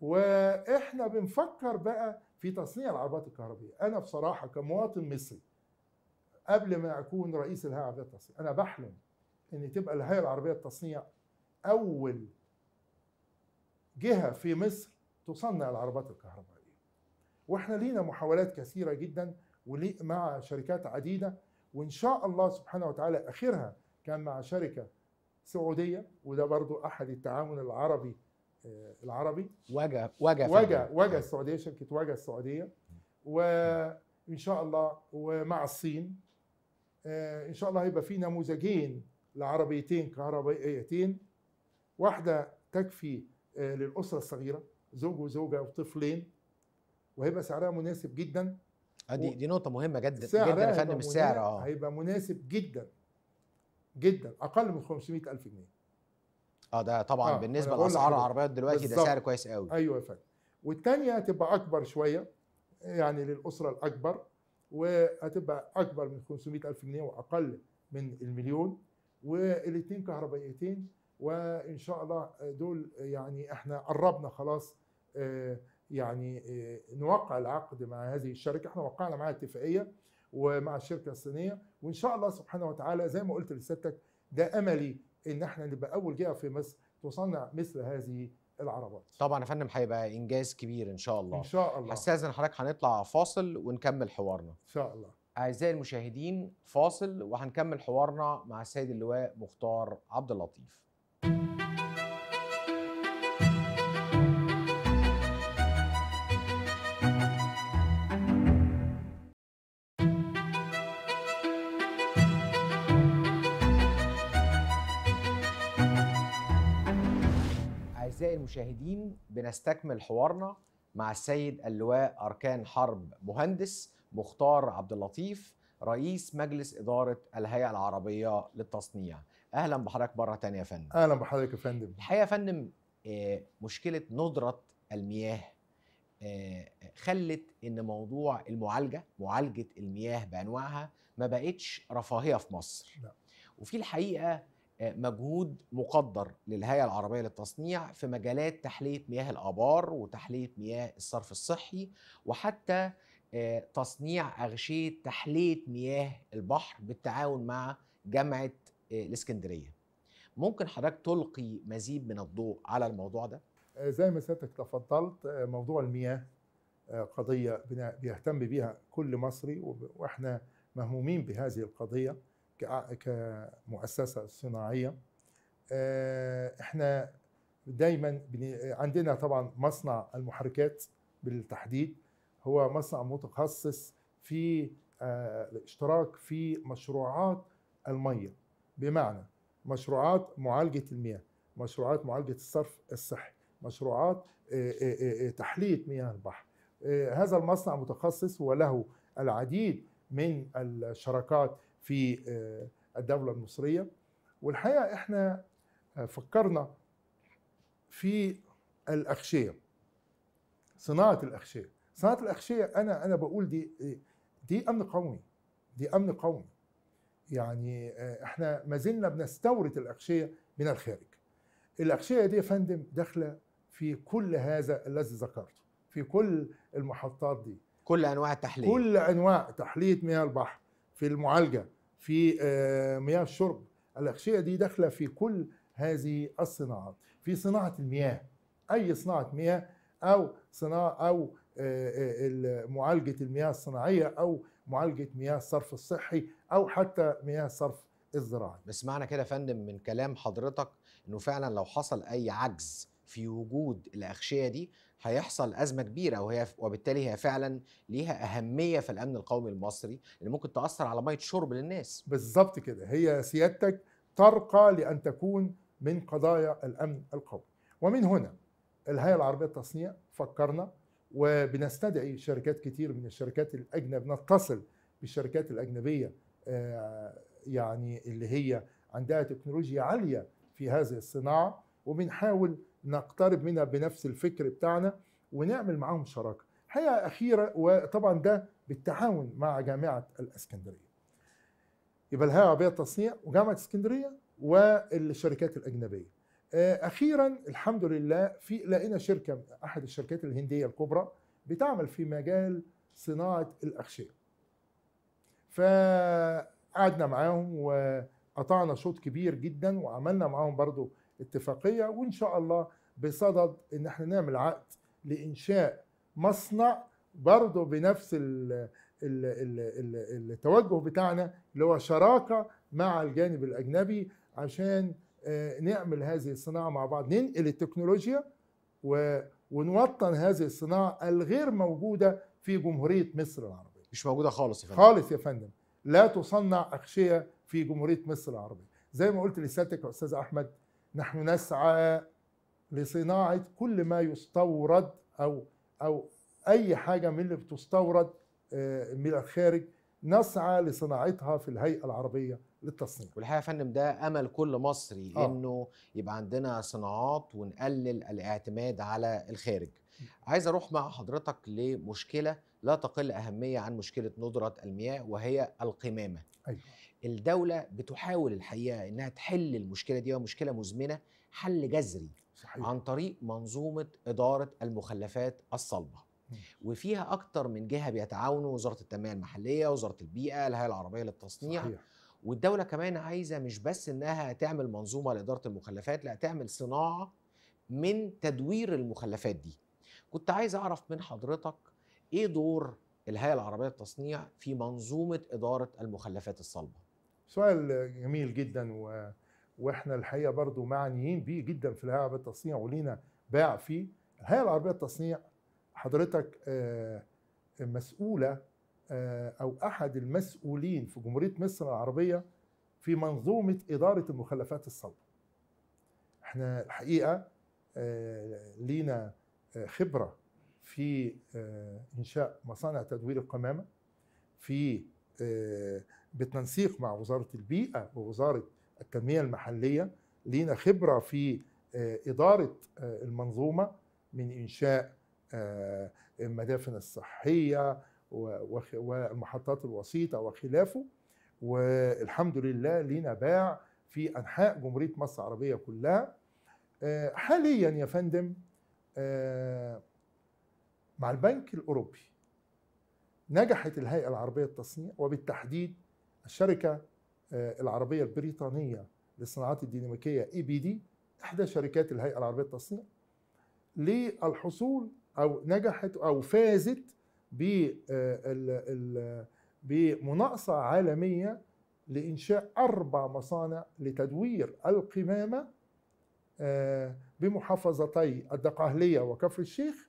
واحنا بنفكر بقى في تصنيع العربيات الكهربائيه انا بصراحه كمواطن مصري قبل ما اكون رئيس الهيئه العربيه التصنيع انا بحلم ان تبقى الهيئه العربيه التصنيع اول جهه في مصر تصنع العربات الكهربائيه واحنا لينا محاولات كثيره جدا مع شركات عديده وان شاء الله سبحانه وتعالى اخرها كان مع شركه سعوديه وده برضو احد التعاون العربي آه، العربي وجا وجا وجا وجا السعوديه شركه وجا السعوديه وان شاء الله ومع الصين آه، ان شاء الله هيبقى في نموذجين لعربيتين كهربائيتين واحده تكفي آه، للاسره الصغيره زوج وزوجه وطفلين وهيبقى سعرها مناسب جدا آه، دي دي نقطة مهمة جدا جدا يا فندم السعر اه هيبقى مناسب جدا جدا أقل من 500 ألف جنيه اه ده طبعا آه بالنسبة لأسعار العربيات دلوقتي ده سعر كويس قوي أيوه يا فندم والتانية هتبقى أكبر شوية يعني للأسرة الأكبر وهتبقى أكبر من 500 ألف جنيه وأقل من المليون والاثنين كهربائيتين وإن شاء الله دول يعني إحنا قربنا خلاص آه يعني آه، نوقع العقد مع هذه الشركه احنا وقعنا معاها اتفاقيه ومع الشركه الصينيه وان شاء الله سبحانه وتعالى زي ما قلت لسيادتك ده املي ان احنا نبقى اول جهه في مصر تصنع مثل هذه العربات طبعا يا فندم هيبقى انجاز كبير ان شاء الله ان شاء الله هستاذن حضرتك هنطلع فاصل ونكمل حوارنا ان شاء الله اعزائي المشاهدين فاصل وهنكمل حوارنا مع السيد اللواء مختار عبد اللطيف المشاهدين بنستكمل حوارنا مع السيد اللواء أركان حرب مهندس مختار عبد اللطيف رئيس مجلس إدارة الهيئة العربية للتصنيع أهلا بحضرتك مرة ثانيه يا فندم أهلا بحضرتك يا فندم الحقيقة يا فندم آه، مشكلة ندرة المياه آه، خلت ان موضوع المعالجه معالجه المياه بانواعها ما بقتش رفاهيه في مصر لا. نعم. وفي الحقيقه مجهود مقدر للهيئه العربيه للتصنيع في مجالات تحليه مياه الابار وتحليه مياه الصرف الصحي وحتى آه، تصنيع اغشيه تحليه مياه البحر بالتعاون مع جامعه آه، الاسكندريه. ممكن حضرتك تلقي مزيد من الضوء على الموضوع ده؟ آه، زي ما سيادتك تفضلت موضوع المياه قضيه بيهتم بيها كل مصري واحنا مهمومين بهذه القضيه كمؤسسه صناعيه آه، احنا دايما عندنا طبعا مصنع المحركات بالتحديد هو مصنع متخصص في الاشتراك آه، في مشروعات الميه بمعنى مشروعات معالجه المياه مشروعات معالجه الصرف الصحي مشروعات آه، تحليه مياه البحر هذا المصنع متخصص وله العديد من الشراكات في آه، الدوله المصريه والحقيقه احنا آه، فكرنا في الاغشيه صناعه الاغشيه صناعه الاغشيه انا انا بقول دي دي امن قومي دي امن قومي يعني آه، احنا ما زلنا بنستورد الاغشيه من الخارج الاغشيه دي يا فندم داخله في كل هذا الذي ذكرته في كل المحطات دي كل انواع التحلية كل انواع تحليه مياه البحر في المعالجه في آه، مياه الشرب الأغشية دي داخلة في كل هذه الصناعات في صناعة المياه أي صناعة مياه أو صناعة أو آه، آه، معالجة المياه الصناعية أو معالجة مياه الصرف الصحي أو حتى مياه الصرف الزراعي بس معنى كده يا فندم من كلام حضرتك انه فعلا لو حصل اي عجز في وجود الاغشيه دي هيحصل ازمه كبيره وهي وبالتالي هي فعلا ليها اهميه في الامن القومي المصري اللي ممكن تاثر على ميه شرب للناس بالظبط كده هي سيادتك ترقى لان تكون من قضايا الامن القومي ومن هنا الهيئه العربيه للتصنيع فكرنا وبنستدعي شركات كتير من الشركات الاجنب نتصل بالشركات الاجنبيه آه، يعني اللي هي عندها تكنولوجيا عاليه في هذه الصناعه وبنحاول نقترب منها بنفس الفكر بتاعنا ونعمل معاهم شراكه حقيقه اخيره وطبعا ده بالتعاون مع جامعه الاسكندريه يبقى الهيئه العربيه للتصنيع وجامعه اسكندريه والشركات الاجنبيه آه، اخيرا الحمد لله في لقينا شركه احد الشركات الهنديه الكبرى بتعمل في مجال صناعه الاغشيه فقعدنا معاهم وقطعنا شوط كبير جدا وعملنا معاهم برضو اتفاقيه وان شاء الله بصدد ان احنا نعمل عقد لانشاء مصنع برضه بنفس الـ الـ الـ التوجه بتاعنا اللي هو شراكه مع الجانب الاجنبي عشان آه، نعمل هذه الصناعه مع بعض ننقل التكنولوجيا ونوطن هذه الصناعه الغير موجوده في جمهوريه مصر العربيه مش موجوده خالص يا فندم خالص يا فندم لا تصنع اغشيه في جمهوريه مصر العربيه زي ما قلت لسيادتك يا استاذ احمد نحن نسعى لصناعه كل ما يستورد او او اي حاجه من اللي بتستورد آه، من الخارج نسعى لصناعتها في الهيئه العربيه للتصنيع والحقيقه يا فندم ده امل كل مصري آه. انه يبقى عندنا صناعات ونقلل الاعتماد على الخارج عايز اروح مع حضرتك لمشكله لا تقل اهميه عن مشكله ندره المياه وهي القمامه أيوة. الدوله بتحاول الحقيقه انها تحل المشكله دي ومشكله مزمنه حل جذري صحيح. عن طريق منظومه اداره المخلفات الصلبه وفيها اكتر من جهه بيتعاونوا وزاره التنميه المحليه وزاره البيئه الهيئه العربيه للتصنيع صحيح. والدوله كمان عايزه مش بس انها تعمل منظومه لاداره المخلفات لا تعمل صناعه من تدوير المخلفات دي كنت عايز اعرف من حضرتك ايه دور الهيئه العربيه للتصنيع في منظومه اداره المخلفات الصلبه سؤال جميل جدا و واحنا الحقيقه برضو معنيين بيه جدا في الهيئه العربيه للتصنيع ولينا باع فيه الهيئه العربيه للتصنيع حضرتك آه، مسؤوله آه، او احد المسؤولين في جمهوريه مصر العربيه في منظومه اداره المخلفات الصلبه احنا الحقيقه آه، لينا خبره في انشاء مصانع تدوير القمامه في بتنسيق مع وزاره البيئه ووزاره التنميه المحليه لينا خبره في آه، اداره آه، المنظومه من انشاء آه، المدافن الصحيه والمحطات الوسيطه وخلافه والحمد لله لينا باع في انحاء جمهوريه مصر العربيه كلها حاليا يا فندم مع البنك الاوروبي نجحت الهيئه العربيه للتصنيع وبالتحديد الشركه آه، العربيه البريطانيه للصناعات الديناميكيه اي بي دي احدى شركات الهيئه العربيه للتصنيع للحصول او نجحت او فازت آه، بمناقصه عالميه لانشاء اربع مصانع لتدوير القمامه آه، بمحافظتي الدقهليه وكفر الشيخ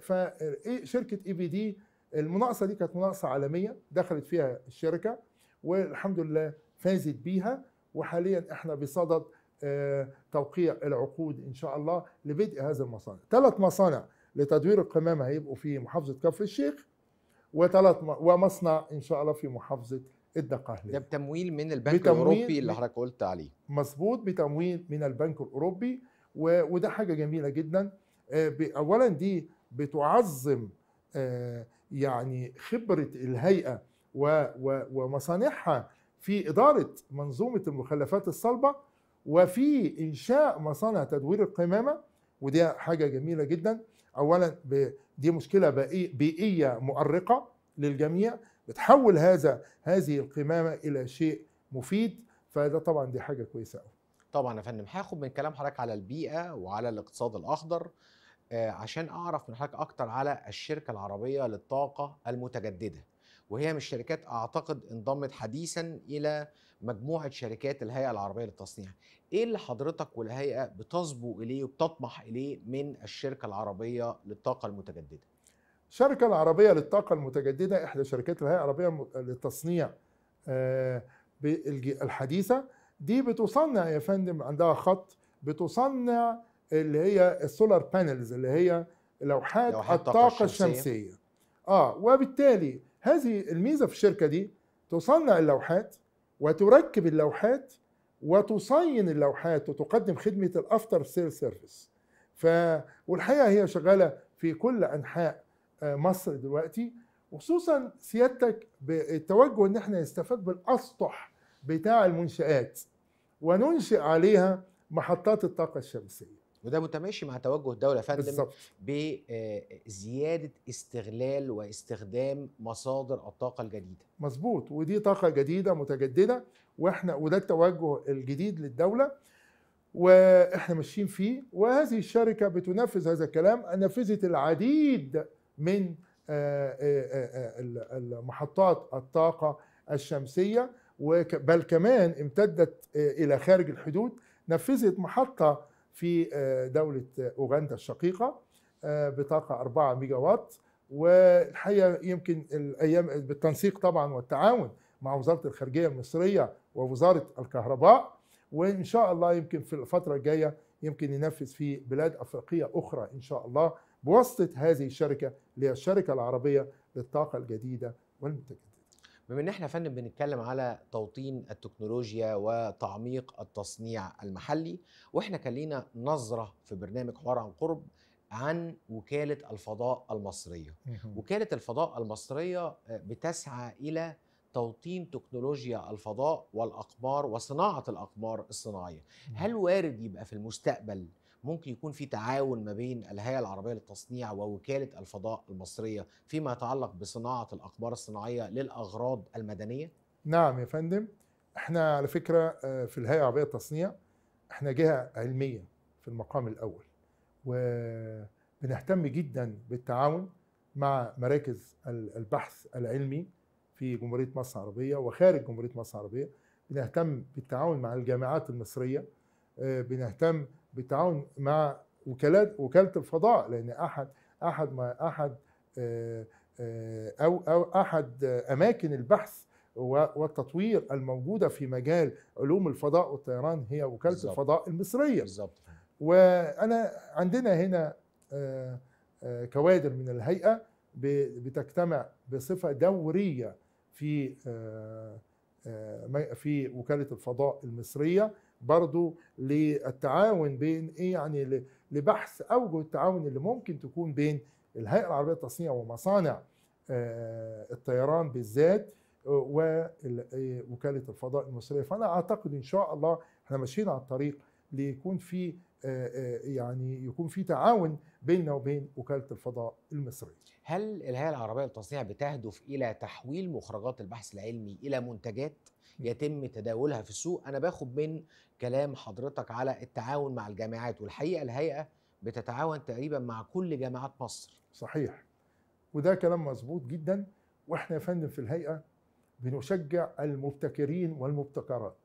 فشركه إيه، اي بي دي المناقصه دي كانت مناقصه عالميه دخلت فيها الشركه والحمد لله فازت بيها وحاليا احنا بصدد آه، توقيع العقود ان شاء الله لبدء هذه المصانع ثلاث مصانع لتدوير القمامه هيبقوا في محافظه كفر الشيخ وثلاث ومصنع ان شاء الله في محافظه الدقهليه ده بتمويل من البنك الاوروبي اللي حضرتك قلت عليه مظبوط بتمويل من البنك الاوروبي وده حاجه جميله جدا آه، اولا دي بتعظم آه، يعني خبره الهيئه ومصانعها في إدارة منظومة المخلفات الصلبة وفي إنشاء مصانع تدوير القمامة ودي حاجة جميلة جدا أولا دي مشكلة بيئية مؤرقة للجميع بتحول هذا هذه القمامة إلى شيء مفيد فده طبعا دي حاجة كويسة قوي طبعا يا فندم هاخد من كلام حضرتك على البيئة وعلى الاقتصاد الأخضر آه، عشان أعرف من حضرتك أكتر على الشركة العربية للطاقة المتجددة وهي من الشركات اعتقد انضمت حديثا الى مجموعه شركات الهيئه العربيه للتصنيع. ايه اللي حضرتك والهيئه بتصبو اليه وبتطمح اليه من الشركه العربيه للطاقه المتجدده؟ الشركه العربيه للطاقه المتجدده احدى شركات الهيئه العربيه للتصنيع آه، الحديثه دي بتصنع يا فندم عندها خط بتصنع اللي هي السولار بانلز اللي هي لوحات, لوحات الطاقه الشمسيه. الشمسيه اه وبالتالي هذه الميزه في الشركه دي تصنع اللوحات وتركب اللوحات وتصين اللوحات وتقدم خدمه الافتر سيل سيرفيس ف والحقيقه هي شغاله في كل انحاء آه، مصر دلوقتي وخصوصا سيادتك بالتوجه ان احنا نستفاد بالاسطح بتاع المنشآت وننشئ عليها محطات الطاقة الشمسية وده متماشي مع توجه الدوله فندم بزياده آه، استغلال واستخدام مصادر الطاقه الجديده مظبوط ودي طاقه جديده متجدده واحنا وده التوجه الجديد للدوله واحنا ماشيين فيه وهذه الشركه بتنفذ هذا الكلام نفذت العديد من آه، آه، محطات الطاقه الشمسيه بل كمان امتدت الى خارج الحدود نفذت محطه في آه، دولة أوغندا الشقيقة آه، بطاقة 4 ميجا وات والحقيقة يمكن الأيام بالتنسيق طبعا والتعاون مع وزارة الخارجية المصرية ووزارة الكهرباء وإن شاء الله يمكن في الفترة الجاية يمكن ينفذ في بلاد أفريقية أخرى إن شاء الله بواسطة هذه الشركة اللي هي الشركة العربية للطاقة الجديدة والمنتجات بما ان احنا فن بنتكلم على توطين التكنولوجيا وتعميق التصنيع المحلي واحنا كان لينا نظره في برنامج حوار عن قرب عن وكاله الفضاء المصريه وكاله الفضاء المصريه آه، بتسعى الى توطين تكنولوجيا الفضاء والاقمار وصناعه الاقمار الصناعيه هل وارد يبقى في المستقبل ممكن يكون في تعاون ما بين الهيئه العربيه للتصنيع ووكاله الفضاء المصريه فيما يتعلق بصناعه الاقمار الصناعيه للاغراض المدنيه؟ نعم يا فندم احنا على فكره آه، في الهيئه العربيه للتصنيع احنا جهه علميه في المقام الاول وبنهتم جدا بالتعاون مع مراكز البحث العلمي في جمهوريه مصر العربيه وخارج جمهوريه مصر العربيه بنهتم بالتعاون مع الجامعات المصريه آه، بنهتم بالتعاون مع وكالات وكاله الفضاء لان احد احد ما احد آه، آه، او او احد اماكن البحث والتطوير الموجوده في مجال علوم الفضاء والطيران هي وكاله بالزبط. الفضاء المصريه بالظبط وانا عندنا هنا آه، كوادر من الهيئه بتجتمع بصفه دوريه في في وكاله الفضاء المصريه برضو للتعاون بين ايه يعني لبحث اوجه التعاون اللي ممكن تكون بين الهيئه العربيه للتصنيع ومصانع آه، الطيران بالذات آه، ووكاله آه، الفضاء المصريه فانا اعتقد ان شاء الله احنا ماشيين على الطريق ليكون في آه، آه، يعني يكون في تعاون بيننا وبين وكاله الفضاء المصريه. هل الهيئه العربيه للتصنيع بتهدف الى تحويل مخرجات البحث العلمي الى منتجات يتم تداولها في السوق؟ انا باخد من كلام حضرتك على التعاون مع الجامعات والحقيقه الهيئه بتتعاون تقريبا مع كل جامعات مصر. صحيح. وده كلام مظبوط جدا واحنا يا فندم في الهيئه بنشجع المبتكرين والمبتكرات.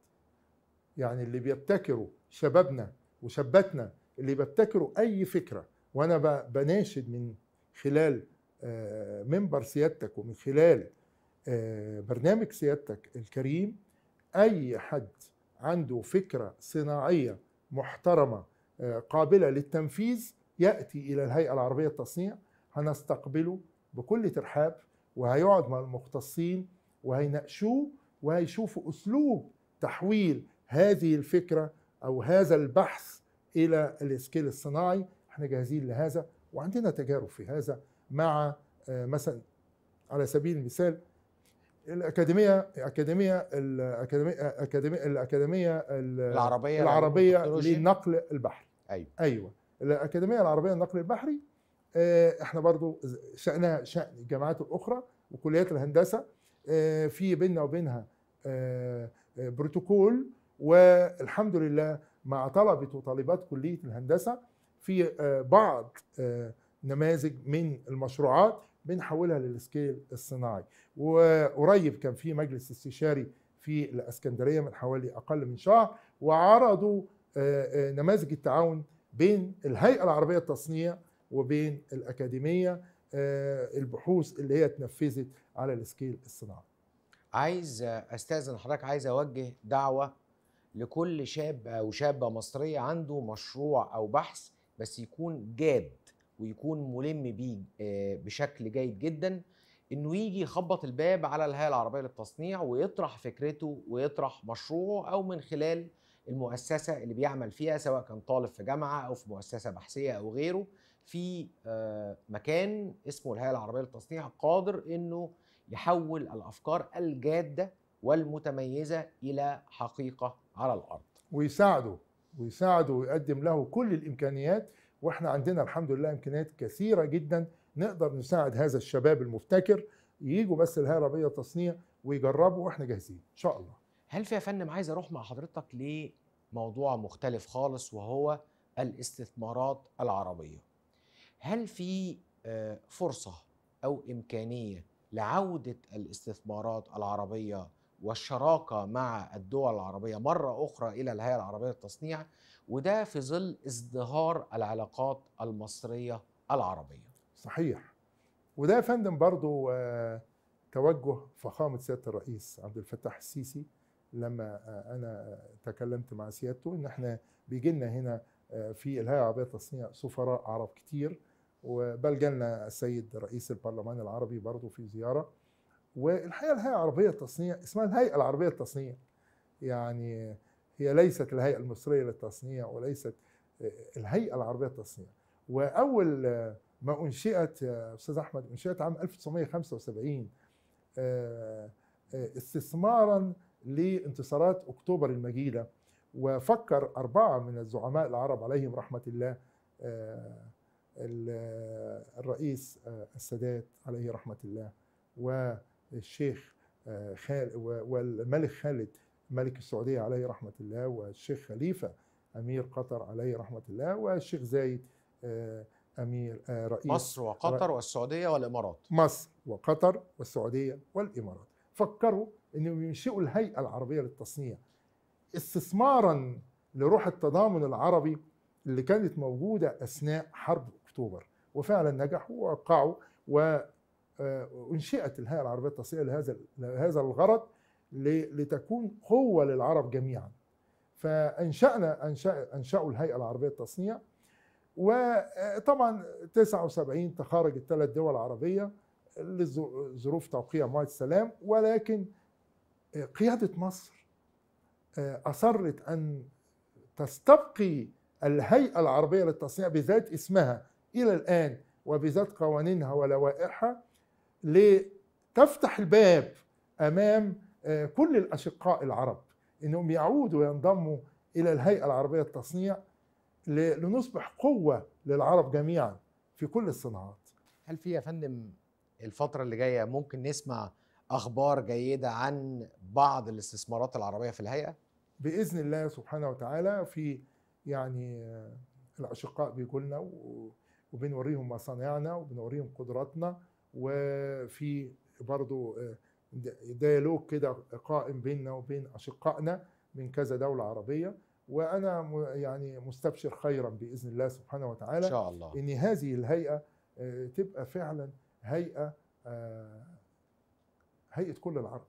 يعني اللي بيبتكروا شبابنا وشباتنا اللي ببتكروا اي فكره وانا بناشد من خلال آه، منبر سيادتك ومن خلال آه، برنامج سيادتك الكريم اي حد عنده فكره صناعيه محترمه آه، قابله للتنفيذ ياتي الى الهيئه العربيه للتصنيع هنستقبله بكل ترحاب وهيقعد مع المختصين وهيناقشوه وهيشوفوا اسلوب تحويل هذه الفكره او هذا البحث الى السكيل الصناعي احنا جاهزين لهذا وعندنا تجارب في هذا مع آه، مثلا على سبيل المثال الأكاديمية الأكاديمية الأكاديمية الأكاديمية, الأكاديمية العربية العربية للنقل البحري أيوة أيوة الأكاديمية العربية للنقل البحري آه، احنا برضو شأنها شأن الجامعات الأخرى وكليات الهندسة آه، في بيننا وبينها بروتوكول والحمد لله مع طلبة وطالبات كلية الهندسة في آه، بعض آه، نماذج من المشروعات بنحولها للسكيل الصناعي وقريب كان في مجلس استشاري في الاسكندريه من حوالي اقل من شهر وعرضوا آه، نماذج التعاون بين الهيئه العربيه للتصنيع وبين الاكاديميه البحوث اللي هي اتنفذت على السكيل الصناعي. عايز استاذن حضرتك عايز اوجه دعوه لكل شاب او شابه مصريه عنده مشروع او بحث بس يكون جاد ويكون ملم بيه آه، بشكل جيد جدا انه يجي يخبط الباب على الهيئه العربيه للتصنيع ويطرح فكرته ويطرح مشروعه او من خلال المؤسسه اللي بيعمل فيها سواء كان طالب في جامعه او في مؤسسه بحثيه او غيره في آه، مكان اسمه الهيئه العربيه للتصنيع قادر انه يحول الافكار الجاده والمتميزه الى حقيقه على الارض ويساعده ويساعده ويقدم له كل الامكانيات واحنا عندنا الحمد لله امكانيات كثيره جدا نقدر نساعد هذا الشباب المبتكر يجوا بس العربيه تصنيع ويجربوا واحنا جاهزين ان شاء الله هل في يا فندم عايز اروح مع حضرتك لموضوع مختلف خالص وهو الاستثمارات العربيه هل في آه، فرصه او امكانيه لعوده الاستثمارات العربيه والشراكه مع الدول العربيه مره اخرى الى الهيئه العربيه للتصنيع وده في ظل ازدهار العلاقات المصريه العربيه. صحيح وده يا فندم برضه آه، توجه فخامه سياده الرئيس عبد الفتاح السيسي لما آه، انا تكلمت مع سيادته ان احنا بيجي لنا هنا آه، في الهيئه العربيه للتصنيع سفراء عرب كتير وبل جالنا السيد رئيس البرلمان العربي برضه في زياره والحقيقه الهيئه العربيه للتصنيع اسمها الهيئه العربيه للتصنيع يعني هي ليست الهيئه المصريه للتصنيع وليست آه، الهيئه العربيه للتصنيع واول آه، ما انشئت آه، استاذ احمد انشئت عام 1975 استثمارا لانتصارات اكتوبر المجيده وفكر اربعه من الزعماء العرب عليهم رحمه الله الرئيس السادات عليه رحمه الله و الشيخ آه، خال والملك خالد ملك السعودية عليه رحمة الله والشيخ خليفة أمير قطر عليه رحمة الله والشيخ زايد آه، أمير آه، رئيس مصر وقطر والسعودية والإمارات مصر وقطر والسعودية والإمارات فكروا أنهم ينشئوا الهيئة العربية للتصنيع استثمارا لروح التضامن العربي اللي كانت موجودة أثناء حرب أكتوبر وفعلا نجحوا ووقعوا و آه، انشئت الهيئه العربيه التصفيه لهذا لهذا الغرض لتكون قوه للعرب جميعا فانشانا انشا انشاوا الهيئه العربيه للتصنيع وطبعا 79 تخرج الثلاث دول العربيه لظروف توقيع معاهده السلام ولكن آه، قياده مصر آه، اصرت ان تستبقي الهيئه العربيه للتصنيع بذات اسمها الى الان وبذات قوانينها ولوائحها لتفتح الباب امام آه، كل الاشقاء العرب انهم يعودوا وينضموا الى الهيئه العربيه للتصنيع لنصبح قوه للعرب جميعا في كل الصناعات. هل في يا فندم الفتره اللي جايه ممكن نسمع اخبار جيده عن بعض الاستثمارات العربيه في الهيئه؟ باذن الله سبحانه وتعالى في يعني آه، الاشقاء بيجوا لنا وبنوريهم مصانعنا وبنوريهم قدراتنا وفي برضو آه، ديالوج كده قائم بيننا وبين أشقائنا من كذا دولة عربية وأنا يعني مستبشر خيرا بإذن الله سبحانه وتعالى إن شاء الله إن هذه الهيئة آه، تبقى فعلا هيئة آه، هيئة كل العرب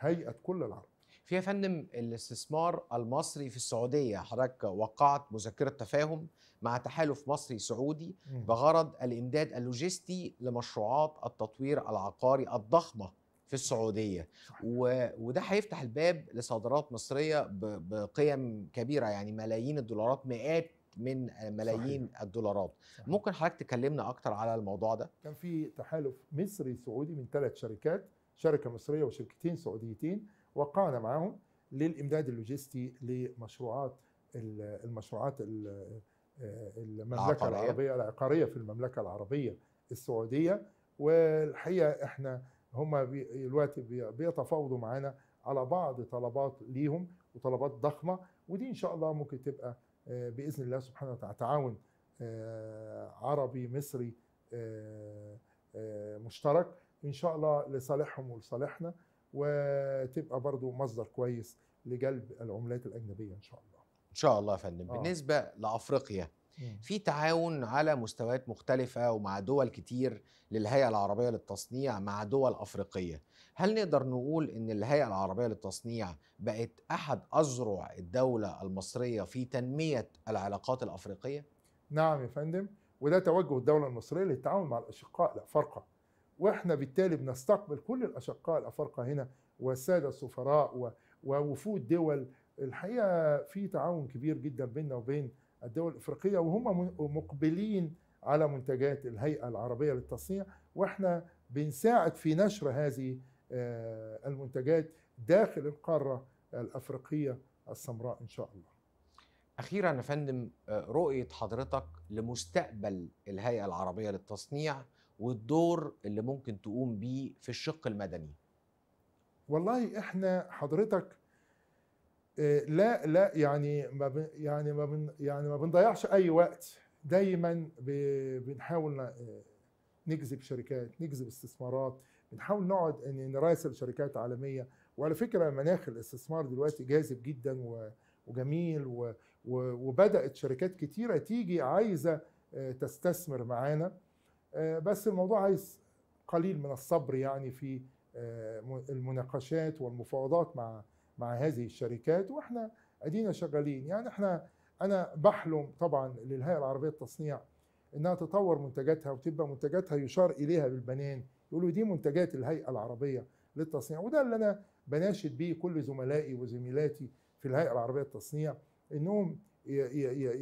هيئة كل العرب في يا فندم الاستثمار المصري في السعوديه حضرتك وقعت مذكره تفاهم مع تحالف مصري سعودي بغرض الامداد اللوجستي لمشروعات التطوير العقاري الضخمه في السعوديه و... وده هيفتح الباب لصادرات مصريه ب... بقيم كبيره يعني ملايين الدولارات مئات من ملايين صحيح. الدولارات صحيح. ممكن حضرتك تكلمنا اكتر على الموضوع ده كان في تحالف مصري سعودي من ثلاث شركات شركه مصريه وشركتين سعوديتين وقعنا معاهم للامداد اللوجستي لمشروعات المشروعات المملكه العقارية. العربيه العقاريه في المملكه العربيه السعوديه والحقيقه احنا هم دلوقتي بيتفاوضوا معانا على بعض طلبات ليهم وطلبات ضخمه ودي ان شاء الله ممكن تبقى آه، باذن الله سبحانه وتعالى تعاون آه، عربي مصري آه، مشترك ان شاء الله لصالحهم ولصالحنا وتبقى برضو مصدر كويس لجلب العملات الأجنبية إن شاء الله إن شاء الله يا فندم آه. بالنسبة لأفريقيا في تعاون على مستويات مختلفة ومع دول كتير للهيئة العربية للتصنيع مع دول أفريقية هل نقدر نقول أن الهيئة العربية للتصنيع بقت أحد أذرع الدولة المصرية في تنمية العلاقات الأفريقية؟ نعم يا فندم وده توجه الدولة المصرية للتعاون مع الأشقاء لا واحنا بالتالي بنستقبل كل الاشقاء الافارقه هنا والساده السفراء ووفود دول الحقيقه في تعاون كبير جدا بيننا وبين الدول الافريقيه وهم مقبلين على منتجات الهيئه العربيه للتصنيع واحنا بنساعد في نشر هذه آه، المنتجات داخل القاره الافريقيه السمراء ان شاء الله. اخيرا يا فندم آه، رؤيه حضرتك لمستقبل الهيئه العربيه للتصنيع والدور اللي ممكن تقوم بيه في الشق المدني والله احنا حضرتك آه، لا لا يعني ما يعني ما بن يعني ما بنضيعش اي وقت دايما بنحاول آه، نجذب شركات نجذب استثمارات بنحاول نقعد نراسل شركات عالميه وعلى فكره مناخ الاستثمار دلوقتي جاذب جدا وجميل وبدات شركات كتيره تيجي عايزه آه، تستثمر معانا آه، بس الموضوع عايز قليل من الصبر يعني في آه، المناقشات والمفاوضات مع مع هذه الشركات واحنا ادينا شغالين يعني احنا انا بحلم طبعا للهيئه العربيه للتصنيع انها تطور منتجاتها وتبقى منتجاتها يشار اليها بالبنان يقولوا دي منتجات الهيئه العربيه للتصنيع وده اللي انا بناشد بيه كل زملائي وزميلاتي في الهيئه العربيه للتصنيع انهم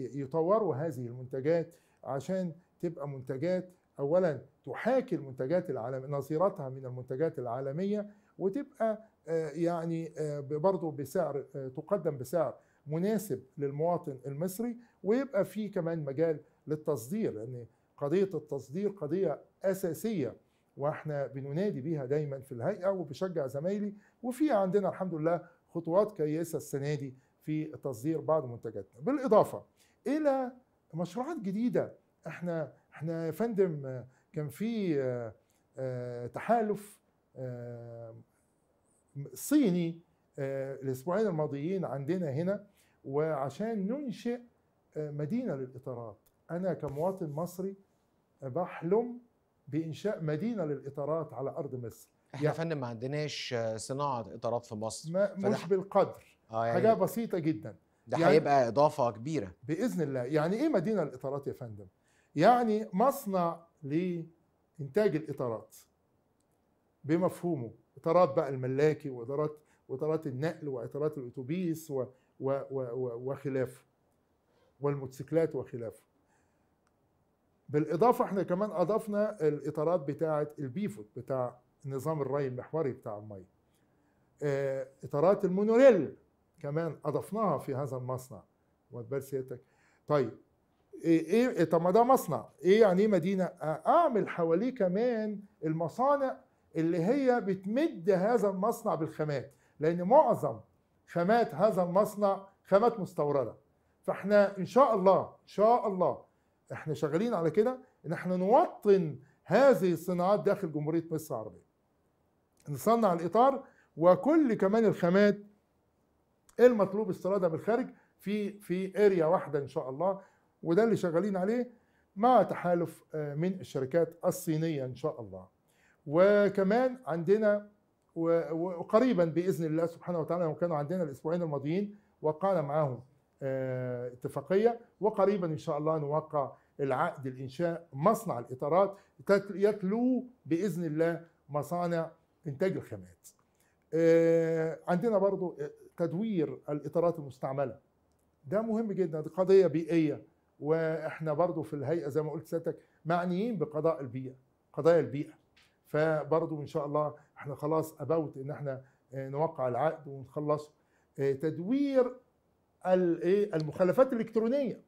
يطوروا هذه المنتجات عشان تبقى منتجات اولا تحاكي المنتجات العالميه نظيرتها من المنتجات العالميه وتبقى آه، يعني آه، برضه بسعر آه، تقدم بسعر مناسب للمواطن المصري ويبقى في كمان مجال للتصدير لان قضيه التصدير قضيه اساسيه واحنا بننادي بيها دايما في الهيئه وبشجع زمايلي وفي عندنا الحمد لله خطوات كيسة السنه دي في تصدير بعض منتجاتنا بالاضافه الى مشروعات جديده احنا احنا يا فندم كان في آه، تحالف آه، صيني آه، الاسبوعين الماضيين عندنا هنا وعشان ننشئ مدينه للاطارات انا كمواطن مصري بحلم بانشاء مدينه للاطارات على ارض مصر احنا يعني فندم ما عندناش صناعه اطارات في مصر ما مش بالقدر آه يعني حاجه بسيطه جدا ده يعني هيبقى اضافه كبيره باذن الله يعني ايه مدينه للاطارات يا فندم يعني مصنع لإنتاج الإطارات بمفهومه إطارات بقى الملاكي وإطارات وإطارات النقل وإطارات الأتوبيس و... و... و... وخلافه والموتوسيكلات وخلافه بالإضافة احنا كمان أضفنا الإطارات بتاعة البيفوت بتاع نظام الري المحوري بتاع المية آه، إطارات المونوريل كمان أضفناها في هذا المصنع واخد بال سيادتك طيب إيه،, ايه ايه طب ما ده مصنع ايه يعني ايه مدينه اعمل حواليه كمان المصانع اللي هي بتمد هذا المصنع بالخامات لان معظم خامات هذا المصنع خامات مستورده فاحنا ان شاء الله ان شاء الله احنا شغالين على كده ان احنا نوطن هذه الصناعات داخل جمهوريه مصر العربيه نصنع الاطار وكل كمان الخامات المطلوب استيرادها من الخارج في في اريا واحده ان شاء الله وده اللي شغالين عليه مع تحالف آه، من الشركات الصينية إن شاء الله وكمان عندنا وقريبا بإذن الله سبحانه وتعالى كانوا عندنا الأسبوعين الماضيين وقعنا معاهم آه، اتفاقية وقريبا إن شاء الله نوقع العقد الإنشاء مصنع الإطارات يتلو بإذن الله مصانع إنتاج الخامات آه، عندنا برضو تدوير الإطارات المستعملة ده مهم جدا دي قضية بيئية واحنا برضو في الهيئه زي ما قلت سيادتك معنيين بقضاء البيئه قضايا البيئه فبرضو ان شاء الله احنا خلاص ابوت ان احنا آه، نوقع العقد ونخلص آه، تدوير الايه المخالفات الالكترونيه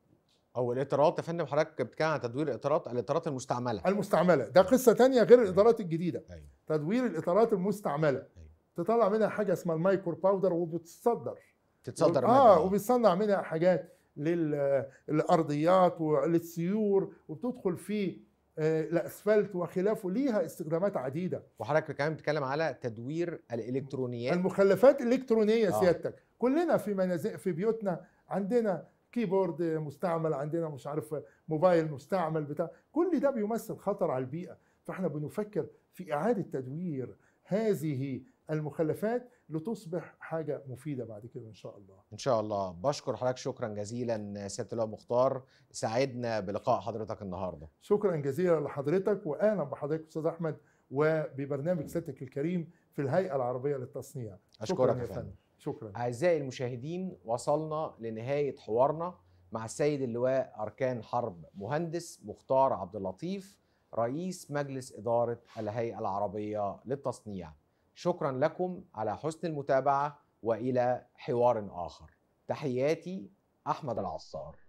او الاطارات يا فندم حضرتك بتتكلم عن تدوير الاطارات الاطارات المستعمله المستعمله ده قصه تانية غير أيوة. الاطارات الجديده أيوة. تدوير الاطارات المستعمله أيوة. تطلع منها حاجه اسمها المايكرو باودر وبتصدر تتصدر آه، منها اه وبيصنع منها حاجات للارضيات وللسيور وبتدخل في آه، الاسفلت وخلافه ليها استخدامات عديده وحضرتك كمان بتتكلم على تدوير الالكترونيات المخلفات الالكترونيه آه. سيادتك كلنا في منازل في بيوتنا عندنا كيبورد مستعمل عندنا مش عارف موبايل مستعمل بتاع كل ده بيمثل خطر على البيئه فاحنا بنفكر في اعاده تدوير هذه المخلفات لتصبح حاجه مفيده بعد كده ان شاء الله ان شاء الله بشكر حضرتك شكرا جزيلا سياده اللواء مختار سعدنا بلقاء حضرتك النهارده شكرا جزيلا لحضرتك واهلا بحضرتك استاذ احمد وببرنامج سيادتك الكريم في الهيئه العربيه للتصنيع اشكرك يا فندم شكرا اعزائي المشاهدين وصلنا لنهايه حوارنا مع السيد اللواء اركان حرب مهندس مختار عبد اللطيف رئيس مجلس اداره الهيئه العربيه للتصنيع شكرا لكم على حسن المتابعه والى حوار اخر تحياتي احمد العصار